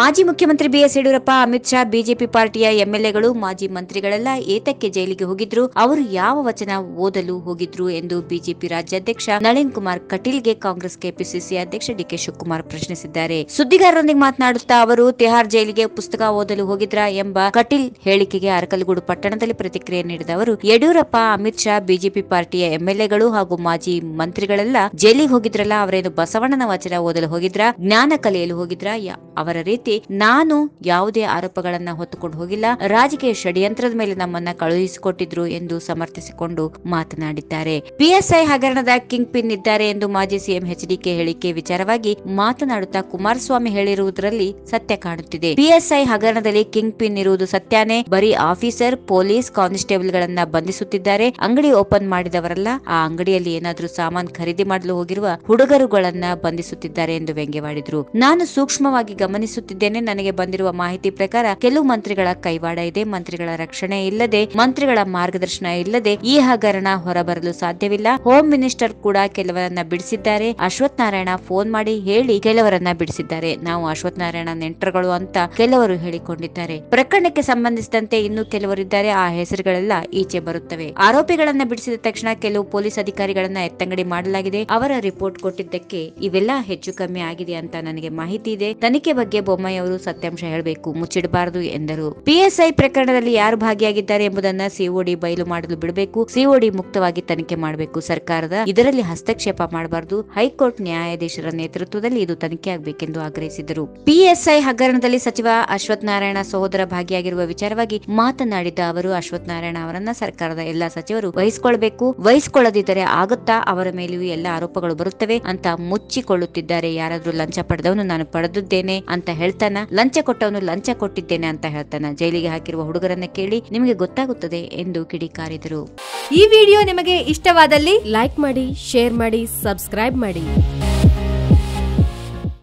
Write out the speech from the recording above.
ಮಾಜಿ ಮುಖ್ಯಮಂತ್ರಿ BS Yediyurappa Amit Shah BJP ಪಾರ್ಟಿಯ ಎಂಎಲ್ಎಗಳು ಮಾಜಿ ಮಂತ್ರಿಗಳೆಲ್ಲ ಏತಕ್ಕೆ ಜೈಲಿಗೆ ಹೋಗಿದ್ರು ಅವರು ಯಾವ ವಚನ ಓದಲು ಹೋಗಿದ್ರು ಎಂದು ಬಿಜೆಪಿ ರಾಜ್ಯಾಧ್ಯಕ್ಷ ನಳಿನ್ ಕುಮಾರ್ ಕಟೀಲ್ಗೆ ಕಾಂಗ್ರೆಸ್ ಕೆಪಿಸಿಸಿ ಅಧ್ಯಕ್ಷ ಡಿಕೆ ಶಿವಕುಮಾರ್ ಪ್ರಶ್ನಿಸಿದ್ದಾರೆ ಸುದ್ದಿಗಾರರೊಂದಿಗೆ ಮಾತನಾಡುತ್ತಾ ಅವರು ತಿಹಾರ್ ಜೈಲಿಗೆ ಪುಸ್ತಕ ಓದಲು ಹೋಗಿದ್ರ ಎಂಬ ಕಟೀಲ್ ಹೇಳಿಕೆಗೆ ಅರಕಲಗೂಡು ಪಟ್ಟಣದಲ್ಲಿ ಪ್ರತಿಕ್ರಿಯೆ ನೀಡಿದ ಅವರು ಯಡಿಯೂರಪ್ಪ ಅಮಿತ್ ಶಾ ಬಿಜೆಪಿ ಪಾರ್ಟಿಯ ಎಂಎಲ್ಎಗಳು ಹಾಗೂ ಮಾಜಿ ಮಂತ್ರಿಗಳೆಲ್ಲ ಜೈಲಿಗೆ ಹೋಗಿದ್ರಲ್ಲ ಅವರೇನು ಬಸವಣ್ಣನ ವಚನ ಓದಲು ಹೋಗಿದ್ರ ಜ್ಞಾನ ಕಲಿಯಲು ಹೋಗಿದ್ರಾ ಅವರ ರೀತಿ ನಾನು ಯಾವುದೇ ಆರೋಪಗಳನ್ನ ಹೊತ್ತುಕೊಂಡು ಹೋಗಿಲ್ಲ ರಾಜಕೀಯ ಷಡ್ಯಂತ್ರದ ಮೇಲೆ ನಮ್ಮನ್ನ ಕಳುಹಿಸಿಕೊಟ್ಟಿದ್ರು ಎಂದು ಸಮರ್ಥಿಸಿಕೊಂಡು ಮಾತನಾಡಿದ್ದಾರೆ ಪಿಎಸ್ಐ ಹಗರಣದ ಕಿಂಗ್ ಪಿನ್ ಇದ್ದಾರೆ ಎಂದು ಮಾಜಿ ಸಿಎಂ ಎಚ್ಡಿಕೆ ಹೇಳಿಕೆ ವಿಚಾರವಾಗಿ ಮಾತನಾಡುತ್ತಾ ಕುಮಾರಸ್ವಾಮಿ ಹೇಳಿರುವುದರಲ್ಲಿ ಸತ್ಯ ಕಾಣುತ್ತಿದೆ ಪಿಎಸ್ಐ ಹಗರಣದಲ್ಲಿ ಕಿಂಗ್ ಪಿನ್ ಇರುವುದು ಸತ್ಯಾನೇ ಬರೀ ಆಫೀಸರ್ ಪೊಲೀಸ್ ಕಾನ್ಸ್ಟೇಬಲ್ ಗಳನ್ನ ಬಂಧಿಸುತ್ತಿದ್ದಾರೆ ಅಂಗಡಿ ಓಪನ್ ಮಾಡಿದವರಲ್ಲ ಆ ಅಂಗಡಿಯಲ್ಲಿ ಏನಾದರೂ ಸಾಮಾನು ಖರೀದಿ ಮಾಡಲು ಹೋಗಿರುವ ಹುಡುಗರುಗಳನ್ನ ಬಂಧಿಸುತ್ತಿದ್ದಾರೆ ಎಂದು ವ್ಯಂಗ್ಯವಾಡಿದ್ರು ನಾನು ಸೂಕ್ಷ್ಮವಾಗಿ ಗಮನಿಸುತ್ತ ತಿಳಿಸುತ್ತಿದ್ದೇನೆ ನನಗೆ ಬಂದಿರುವ ಮಾಹಿತಿ ಪ್ರಕಾರ ಕೆಲವು ಮಂತ್ರಿಗಳ ಕೈವಾಡ ಇದೆ ಮಂತ್ರಿಗಳ ರಕ್ಷಣೆ ಇಲ್ಲದೆ ಮಂತ್ರಿಗಳ ಮಾರ್ಗದರ್ಶನ ಇಲ್ಲದೆ ಈ ಹಗರಣ ಹೊರಬರಲು ಸಾಧ್ಯವಿಲ್ಲ ಹೋಮ್ ಮಿನಿಸ್ಟರ್ ಕೂಡ ಕೆಲವರನ್ನ ಬಿಡಿಸಿದ್ದಾರೆ ಅಶ್ವಥ್ ನಾರಾಯಣ ಫೋನ್ ಮಾಡಿ ಹೇಳಿ ಕೆಲವರನ್ನ ಬಿಡಿಸಿದ್ದಾರೆ ನಾವು ಅಶ್ವಥ್ ನಾರಾಯಣ ನೆಂಟರುಗಳು ಅಂತ ಕೆಲವರು ಹೇಳಿಕೊಂಡಿದ್ದಾರೆ ಪ್ರಕರಣಕ್ಕೆ ಸಂಬಂಧಿಸಿದಂತೆ ಇನ್ನು ಕೆಲವರಿದ್ದಾರೆ ಆ ಹೆಸರುಗಳೆಲ್ಲ ಈಚೆ ಬರುತ್ತವೆ ಆರೋಪಿಗಳನ್ನ ಬಿಡಿಸಿದ ತಕ್ಷಣ ಕೆಲವು ಪೊಲೀಸ್ ಅಧಿಕಾರಿಗಳನ್ನ ಎತ್ತಂಗಡಿ ಮಾಡಲಾಗಿದೆ ಅವರ ರಿಪೋರ್ಟ್ ಕೊಟ್ಟಿದ್ದಕ್ಕೆ ಇವೆಲ್ಲ ಹೆಚ್ಚು ಕಮ್ಮಿ ಆಗಿದೆ ಅಂತ ನನಗೆ ಮಾಹಿತಿ ಇದೆ ತನಿಖೆ ಬಗ್ಗೆ ಬೊಮ್ಮಾಯಿ ಅವರು ಸತ್ಯಾಂಶ ಹೇಳಬೇಕು ಮುಚ್ಚಿಡಬಾರದು ಎಂದರು ಪಿಎಸ್ಐ ಪ್ರಕರಣದಲ್ಲಿ ಯಾರು ಭಾಗಿಯಾಗಿದ್ದಾರೆ ಎಂಬುದನ್ನ ಸಿಒಡಿ ಬಯಲು ಮಾಡಲು ಬಿಡಬೇಕು ಸಿಒಡಿ ಮುಕ್ತವಾಗಿ ತನಿಖೆ ಮಾಡಬೇಕು ಸರ್ಕಾರದ ಇದರಲ್ಲಿ ಹಸ್ತಕ್ಷೇಪ ಮಾಡಬಾರದು ಹೈಕೋರ್ಟ್ ನ್ಯಾಯಾಧೀಶರ ನೇತೃತ್ವದಲ್ಲಿ ಇದು ತನಿಖೆಯಾಗಬೇಕೆಂದು ಆಗ್ರಹಿಸಿದರು ಪಿಎಸ್ಐ ಹಗರಣದಲ್ಲಿ ಸಚಿವ ಅಶ್ವಥ್ ನಾರಾಯಣ ಸಹೋದರ ಭಾಗಿಯಾಗಿರುವ ವಿಚಾರವಾಗಿ ಮಾತನಾಡಿದ ಅವರು ಅಶ್ವಥ್ ನಾರಾಯಣ ಅವರನ್ನ ಸರ್ಕಾರದ ಎಲ್ಲಾ ಸಚಿವರು ವಹಿಸಿಕೊಳ್ಳಬೇಕು ವಹಿಸಿಕೊಳ್ಳದಿದ್ದರೆ ಆಗುತ್ತಾ ಅವರ ಮೇಲೆಯೂ ಎಲ್ಲ ಆರೋಪಗಳು ಬರುತ್ತವೆ ಅಂತ ಮುಚ್ಚಿಕೊಳ್ಳುತ್ತಿದ್ದಾರೆ ಯಾರಾದರೂ ಲಂಚ ಪಡೆದವನು ನಾನು ಪಡೆದಿದ್ದೇನೆ ಅಂತ ಹೇಳ್ತಾನ ಲಂಚ ಕೊಟ್ಟವನು ಲಂಚ ಕೊಟ್ಟಿದ್ದೇನೆ ಅಂತ ಹೇಳ್ತಾನ ಜೈಲಿಗೆ ಹಾಕಿರುವ ಹುಡುಗರನ್ನ ಕೇಳಿ ನಿಮಗೆ ಗೊತ್ತಾಗುತ್ತದೆ ಎಂದು ಕಿಡಿಕಾರಿದರು ಈ ವಿಡಿಯೋ ನಿಮಗೆ ಇಷ್ಟವಾದಲ್ಲಿ ಲೈಕ್ ಮಾಡಿ ಶೇರ್ ಮಾಡಿ ಸಬ್ಸ್ಕ್ರೈಬ್ ಮಾಡಿ